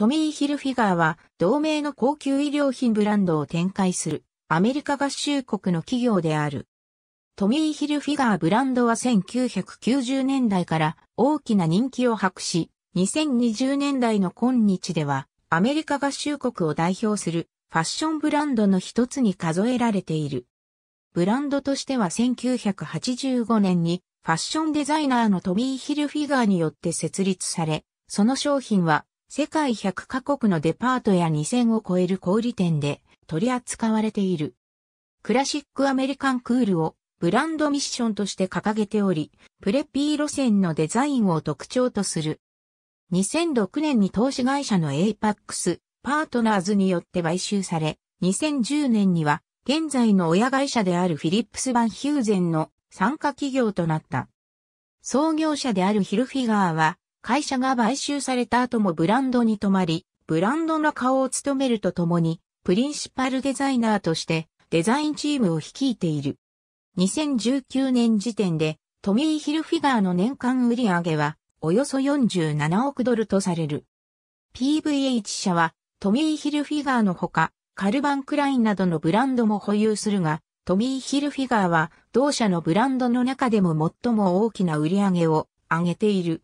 トミー・ヒルフィガーは同名の高級衣料品ブランドを展開するアメリカ合衆国の企業である。トミー・ヒルフィガーブランドは1990年代から大きな人気を博し、2020年代の今日ではアメリカ合衆国を代表するファッションブランドの一つに数えられている。ブランドとしては1985年にファッションデザイナーのトミー・ヒルフィガーによって設立され、その商品は世界100カ国のデパートや2000を超える小売店で取り扱われている。クラシックアメリカンクールをブランドミッションとして掲げており、プレピー路線のデザインを特徴とする。2006年に投資会社の APAX、パートナーズによって買収され、2010年には現在の親会社であるフィリップス・バン・ヒューゼンの参加企業となった。創業者であるヒルフィガーは、会社が買収された後もブランドに泊まり、ブランドの顔を務めるとともに、プリンシパルデザイナーとしてデザインチームを率いている。2019年時点でトミー・ヒルフィガーの年間売上はおよそ47億ドルとされる。PVH 社はトミー・ヒルフィガーのほかカルバン・クラインなどのブランドも保有するが、トミー・ヒルフィガーは同社のブランドの中でも最も大きな売り上げを上げている。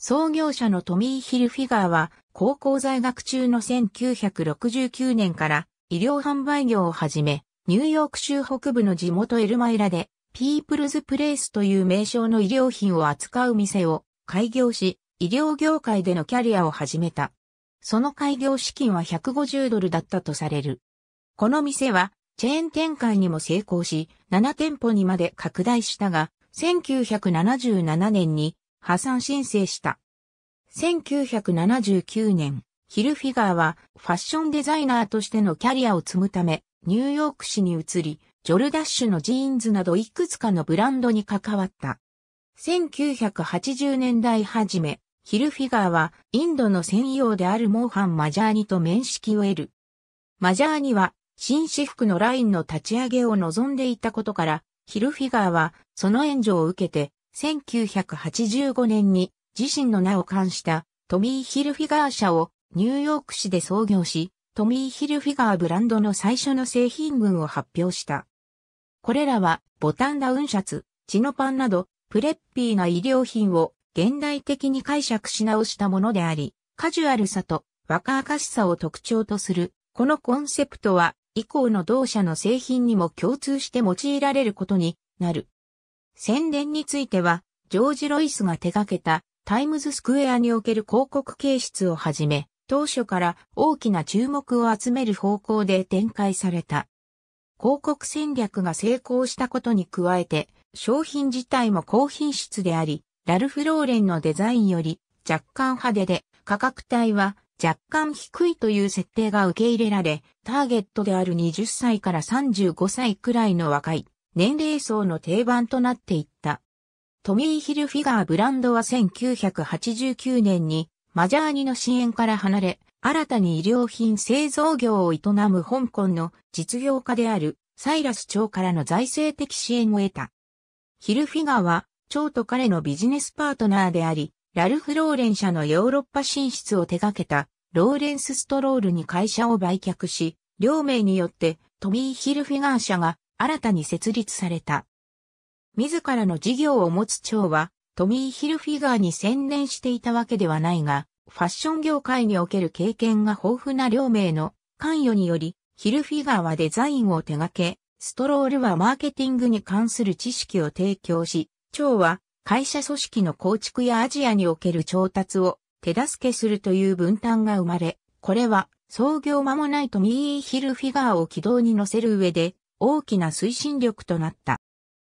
創業者のトミー・ヒルフィガーは、高校在学中の1969年から医療販売業を始め、ニューヨーク州北部の地元エルマイラで、ピープルズプレイスという名称の医療品を扱う店を開業し、医療業界でのキャリアを始めた。その開業資金は150ドルだったとされる。この店は、チェーン展開にも成功し、7店舗にまで拡大したが、1977年に破産申請した。1979年、ヒルフィガーはファッションデザイナーとしてのキャリアを積むため、ニューヨーク市に移り、ジョルダッシュのジーンズなどいくつかのブランドに関わった。1980年代初め、ヒルフィガーはインドの専用であるモーハン・マジャーニと面識を得る。マジャーニは紳士服のラインの立ち上げを望んでいたことから、ヒルフィガーはその援助を受けて1985年に自身の名を冠したトミー・ヒルフィガー社をニューヨーク市で創業し、トミー・ヒルフィガーブランドの最初の製品群を発表した。これらはボタンダウンシャツ、チノパンなどプレッピーな衣料品を現代的に解釈し直したものであり、カジュアルさと若々しさを特徴とする。このコンセプトは以降の同社の製品にも共通して用いられることになる。宣伝については、ジョージ・ロイスが手掛けたタイムズスクエアにおける広告形質をはじめ、当初から大きな注目を集める方向で展開された。広告戦略が成功したことに加えて、商品自体も高品質であり、ラルフ・ローレンのデザインより若干派手で、価格帯は若干低いという設定が受け入れられ、ターゲットである20歳から35歳くらいの若い年齢層の定番となっていった。トミー・ヒルフィガーブランドは1989年にマジャーニの支援から離れ、新たに衣料品製造業を営む香港の実業家であるサイラス長からの財政的支援を得た。ヒルフィガーは長と彼のビジネスパートナーであり、ラルフ・ローレン社のヨーロッパ進出を手掛けたローレンス・ストロールに会社を売却し、両名によってトミー・ヒルフィガー社が新たに設立された。自らの事業を持つ蝶は、トミー・ヒルフィガーに専念していたわけではないが、ファッション業界における経験が豊富な両名の関与により、ヒルフィガーはデザインを手掛け、ストロールはマーケティングに関する知識を提供し、蝶は会社組織の構築やアジアにおける調達を手助けするという分担が生まれ、これは創業間もないトミー・ヒルフィガーを軌道に乗せる上で大きな推進力となった。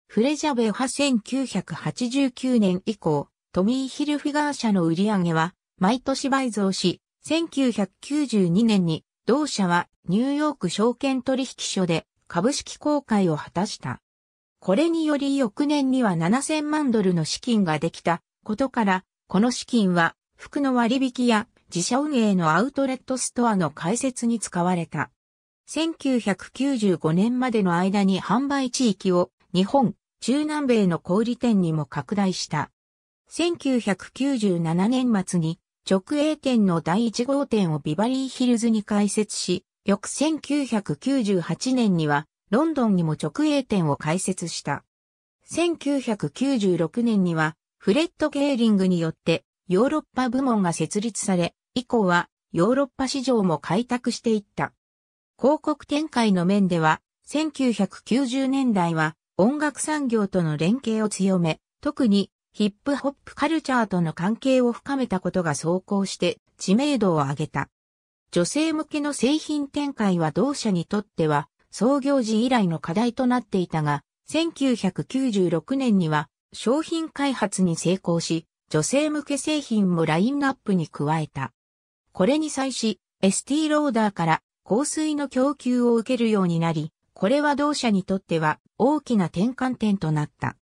フレジャベは1989年以降、トミー・ヒルフィガー社の売り上げは毎年倍増し、1992年に同社はニューヨーク証券取引所で株式公開を果たした。これにより翌年には7000万ドルの資金ができたことから、この資金は服の割引や自社運営のアウトレットストアの開設に使われた。1995年までの間に販売地域を日本、中南米の小売店にも拡大した。1997年末に直営店の第1号店をビバリーヒルズに開設し、翌1998年にはロンドンにも直営店を開設した。1996年にはフレッド・ゲーリングによってヨーロッパ部門が設立され、以降はヨーロッパ市場も開拓していった。広告展開の面では、1990年代は音楽産業との連携を強め、特にヒップホップカルチャーとの関係を深めたことが走行して知名度を上げた。女性向けの製品展開は同社にとっては創業時以来の課題となっていたが、1996年には商品開発に成功し、女性向け製品もラインナップに加えた。これに際し、エスティローダーから香水の供給を受けるようになり、これは同社にとっては大きな転換点となった。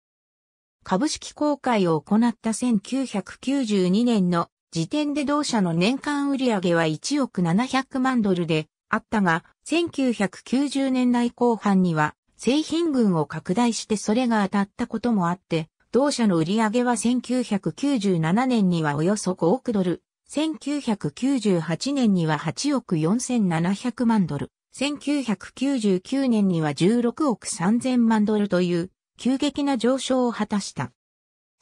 株式公開を行った1992年の時点で同社の年間売上は1億700万ドルであったが、1990年代後半には製品群を拡大してそれが当たったこともあって、同社の売上は1997年にはおよそ5億ドル、1998年には8億4700万ドル、1999年には16億3000万ドルという急激な上昇を果たした。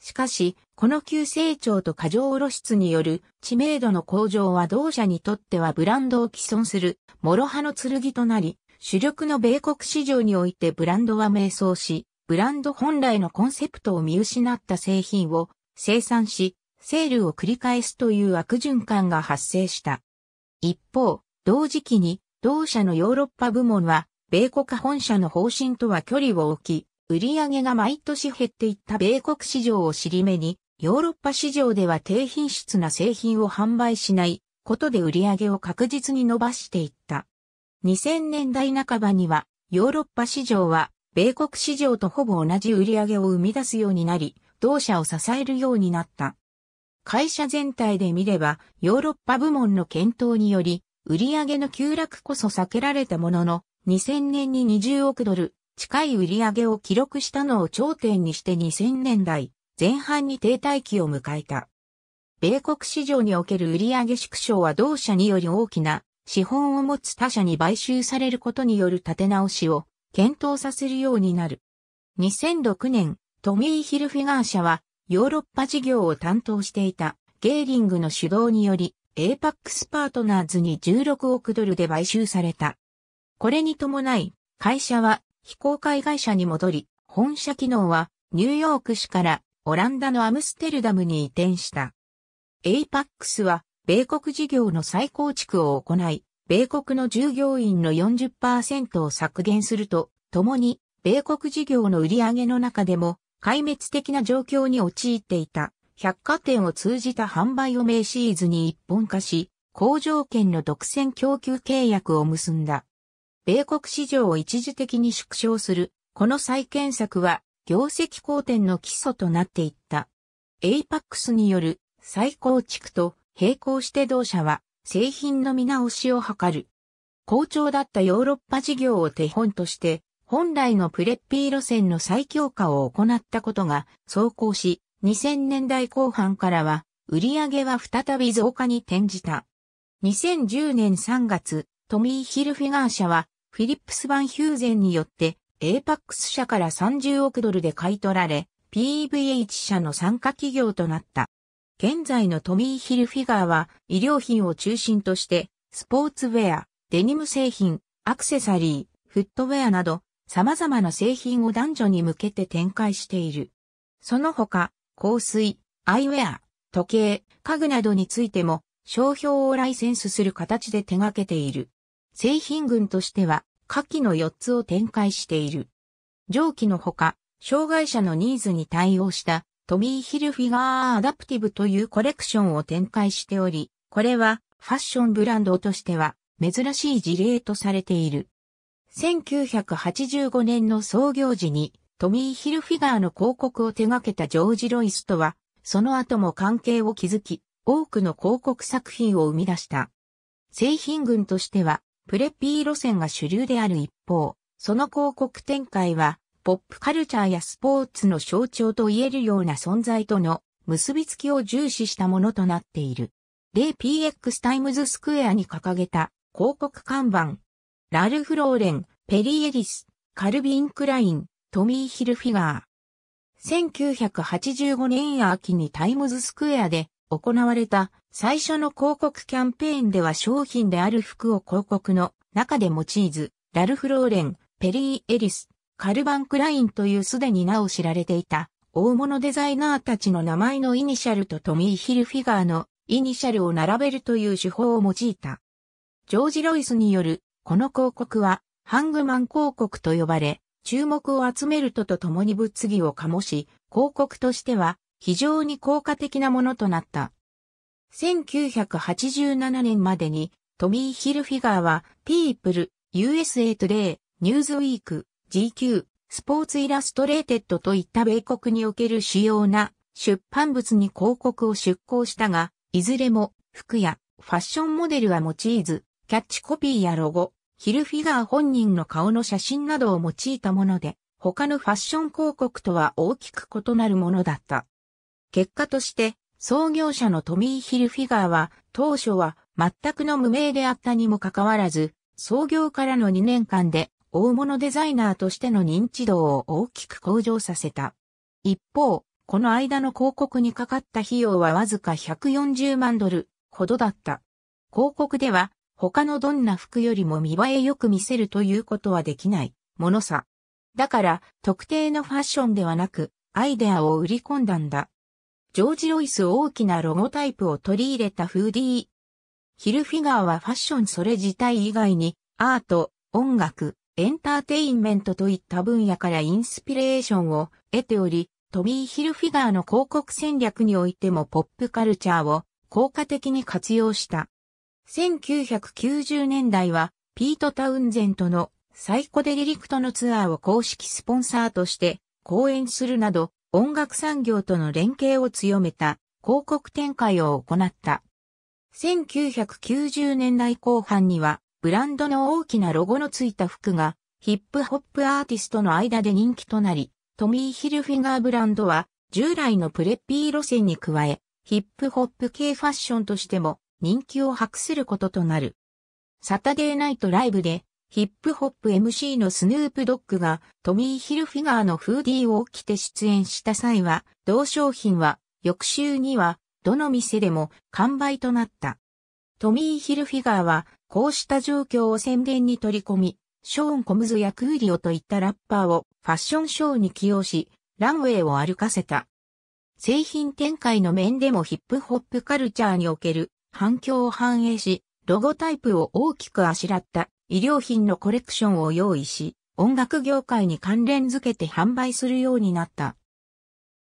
しかし、この急成長と過剰露出による知名度の向上は同社にとってはブランドを既存する諸刃の剣となり、主力の米国市場においてブランドは迷走し、ブランド本来のコンセプトを見失った製品を生産し、セールを繰り返すという悪循環が発生した。一方、同時期に、同社のヨーロッパ部門は、米国本社の方針とは距離を置き、売上が毎年減っていった米国市場を尻目に、ヨーロッパ市場では低品質な製品を販売しないことで売上を確実に伸ばしていった。2000年代半ばには、ヨーロッパ市場は、米国市場とほぼ同じ売上を生み出すようになり、同社を支えるようになった。会社全体で見れば、ヨーロッパ部門の検討により、売上の急落こそ避けられたものの、2000年に20億ドル近い売上を記録したのを頂点にして2000年代前半に停滞期を迎えた。米国市場における売上縮小は同社により大きな資本を持つ他社に買収されることによる立て直しを検討させるようになる。2006年、トミー・ヒルフィガー社はヨーロッパ事業を担当していたゲーリングの主導により、エイパックスパートナーズに16億ドルで買収された。これに伴い、会社は非公開会社に戻り、本社機能はニューヨーク市からオランダのアムステルダムに移転した。エイパックスは米国事業の再構築を行い、米国の従業員の40%を削減すると、ともに米国事業の売上の中でも壊滅的な状況に陥っていた百貨店を通じた販売を名シーズに一本化し、工場券の独占供給契約を結んだ。米国市場を一時的に縮小する、この再建策は、業績好転の基礎となっていった。a p a スによる再構築と並行して同社は製品の見直しを図る。好調だったヨーロッパ事業を手本として本来のプレッピー路線の再強化を行ったことが走行し、2000年代後半からは売り上げは再び増加に転じた。2010年3月、トミー・ヒルフィガー社はフィリップス・バン・ヒューゼンによって APAX 社から30億ドルで買い取られ、PVH 社の参加企業となった。現在のトミー・ヒルフィガーは医療品を中心としてスポーツウェア、デニム製品、アクセサリー、フットウェアなど様々な製品を男女に向けて展開している。その他、香水、アイウェア、時計、家具などについても、商標をライセンスする形で手掛けている。製品群としては、下記の4つを展開している。上記のほか、障害者のニーズに対応したトミー・ヒルフィガー・アダプティブというコレクションを展開しており、これはファッションブランドとしては珍しい事例とされている。1985年の創業時にトミー・ヒルフィガーの広告を手掛けたジョージ・ロイスとは、その後も関係を築き、多くの広告作品を生み出した。製品群としては、プレッピー路線が主流である一方、その広告展開は、ポップカルチャーやスポーツの象徴と言えるような存在との結びつきを重視したものとなっている。例 PX タイムズスクエアに掲げた広告看板ラルフ・ローレン、ペリー・エリス、カルビン・クライン、トミー・ヒルフィガー。1985年秋にタイムズスクエアで行われた最初の広告キャンペーンでは商品である服を広告の中で用いず、ラルフ・ローレン、ペリー・エリス、カルバン・クラインというすでに名を知られていた大物デザイナーたちの名前のイニシャルとトミー・ヒルフィガーのイニシャルを並べるという手法を用いた。ジョージ・ロイスによるこの広告は、ハングマン広告と呼ばれ、注目を集めるととともに物議を醸し、広告としては非常に効果的なものとなった。1987年までにトミー・ヒルフィガーは、ピープル、USA Today、ニューズウィーク、GQ、スポーツイラストレーテッドといった米国における主要な出版物に広告を出稿したが、いずれも服やファッションモデルは用いず、キャッチコピーやロゴ、ヒルフィガー本人の顔の写真などを用いたもので、他のファッション広告とは大きく異なるものだった。結果として、創業者のトミー・ヒルフィガーは、当初は全くの無名であったにもかかわらず、創業からの2年間で大物デザイナーとしての認知度を大きく向上させた。一方、この間の広告にかかった費用はわずか140万ドルほどだった。広告では他のどんな服よりも見栄えよく見せるということはできないものさ。だから特定のファッションではなくアイデアを売り込んだんだ。ジョージ・ロイス大きなロゴタイプを取り入れたフーディー。ヒルフィガーはファッションそれ自体以外にアート、音楽、エンターテインメントといった分野からインスピレーションを得ており、トミー・ヒルフィガーの広告戦略においてもポップカルチャーを効果的に活用した。1990年代は、ピート・タウンゼントのサイコデリリクトのツアーを公式スポンサーとして講演するなど、音楽産業との連携を強めた広告展開を行った。1990年代後半には、ブランドの大きなロゴのついた服が、ヒップホップアーティストの間で人気となり、トミー・ヒルフィガーブランドは、従来のプレッピー路線に加え、ヒップホップ系ファッションとしても、人気を博することとなる。サタデーナイトライブで、ヒップホップ MC のスヌープドッグがトミー・ヒルフィガーのフーディーを着て出演した際は、同商品は翌週にはどの店でも完売となった。トミー・ヒルフィガーはこうした状況を宣伝に取り込み、ショーン・コムズやクーリオといったラッパーをファッションショーに起用し、ランウェイを歩かせた。製品展開の面でもヒップホップカルチャーにおける反響を反映し、ロゴタイプを大きくあしらった医療品のコレクションを用意し、音楽業界に関連づけて販売するようになった。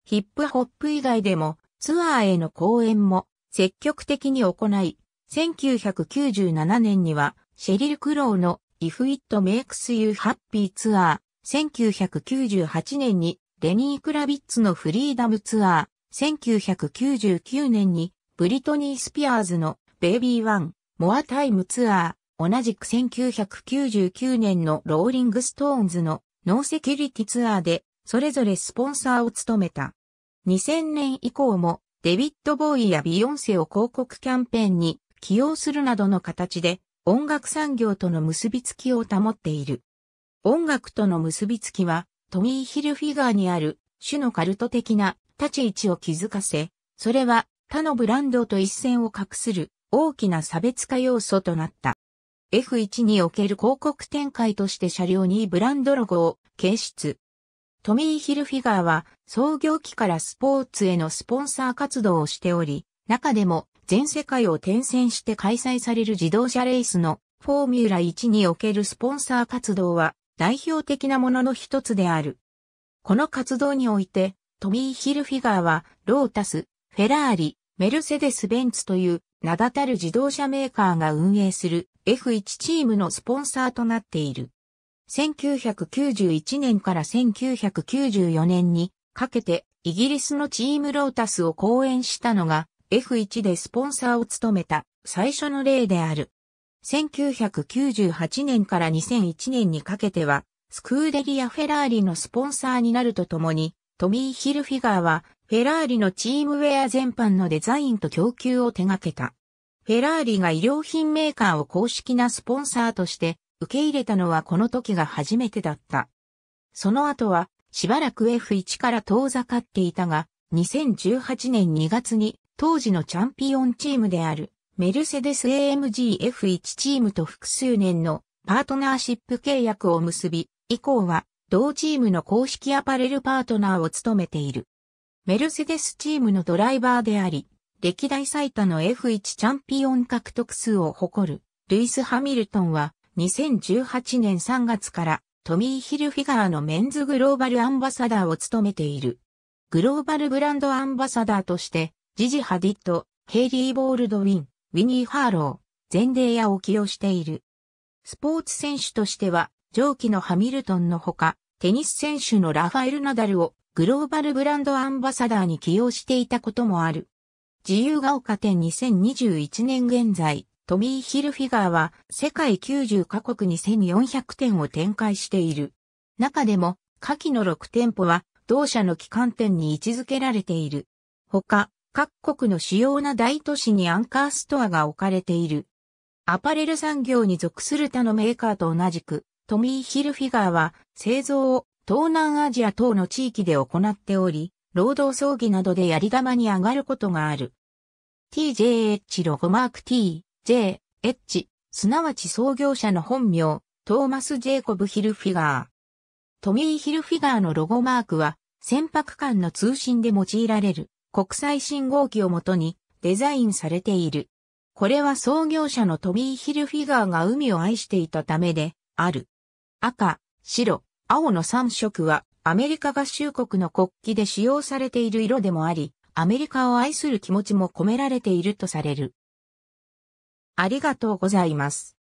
ヒップホップ以外でもツアーへの公演も積極的に行い、1997年にはシェリル・クローの If It Makes You Happy ツアー、1998年にレニー・クラビッツのフリーダムツアー、1999年にブリトニー・スピアーズのベイビー・ワン、モア・タイム・ツアー、同じく1999年のローリング・ストーンズのノーセキュリティツアーで、それぞれスポンサーを務めた。2000年以降も、デビッド・ボーイやビヨンセを広告キャンペーンに起用するなどの形で、音楽産業との結びつきを保っている。音楽との結びつきは、トミー・ヒルフィガーにある、種のカルト的な立ち位置を気づかせ、それは他のブランドと一線を画する大きな差別化要素となった。F1 における広告展開として車両にブランドロゴを掲出。トミー・ヒルフィガーは創業期からスポーツへのスポンサー活動をしており、中でも全世界を転戦して開催される自動車レースのフォーミュラ1におけるスポンサー活動は代表的なものの一つである。この活動においてトミー・ヒルフィガーはロータス、フェラーリ、メルセデス・ベンツという名だたる自動車メーカーが運営する F1 チームのスポンサーとなっている。1991年から1994年にかけてイギリスのチームロータスを講演したのが F1 でスポンサーを務めた最初の例である。1998年から2001年にかけてはスクーデリア・フェラーリのスポンサーになるとともにトミー・ヒルフィガーはフェラーリのチームウェア全般のデザインと供給を手掛けた。フェラーリが医療品メーカーを公式なスポンサーとして受け入れたのはこの時が初めてだった。その後はしばらく F1 から遠ざかっていたが、2018年2月に当時のチャンピオンチームであるメルセデス AMG F1 チームと複数年のパートナーシップ契約を結び、以降は同チームの公式アパレルパートナーを務めている。メルセデスチームのドライバーであり、歴代最多の F1 チャンピオン獲得数を誇る、ルイス・ハミルトンは、2018年3月からトミー・ヒルフィガーのメンズグローバルアンバサダーを務めている。グローバルブランドアンバサダーとして、ジジ・ハディット、ヘイリー・ボールドウィン、ウィニー・ハーロー、ゼンデイヤを起用している。スポーツ選手としては、上記のハミルトンのほか、テニス選手のラファエル・ナダルをグローバルブランドアンバサダーに起用していたこともある。自由が丘店2021年現在、トミー・ヒルフィガーは世界90カ国1 4 0 0店を展開している。中でも、下記の6店舗は同社の機関店に位置づけられている。他、各国の主要な大都市にアンカーストアが置かれている。アパレル産業に属する他のメーカーと同じく、トミー・ヒルフィガーは製造を東南アジア等の地域で行っており、労働葬儀などで槍玉に上がることがある。tjh ロゴマーク t, j, h, すなわち創業者の本名、トーマス・ジェイコブ・ヒルフィガー。トミー・ヒルフィガーのロゴマークは、船舶間の通信で用いられる国際信号機をもとにデザインされている。これは創業者のトミー・ヒルフィガーが海を愛していたためである。赤、白、青の3色はアメリカ合衆国の国旗で使用されている色でもあり、アメリカを愛する気持ちも込められているとされる。ありがとうございます。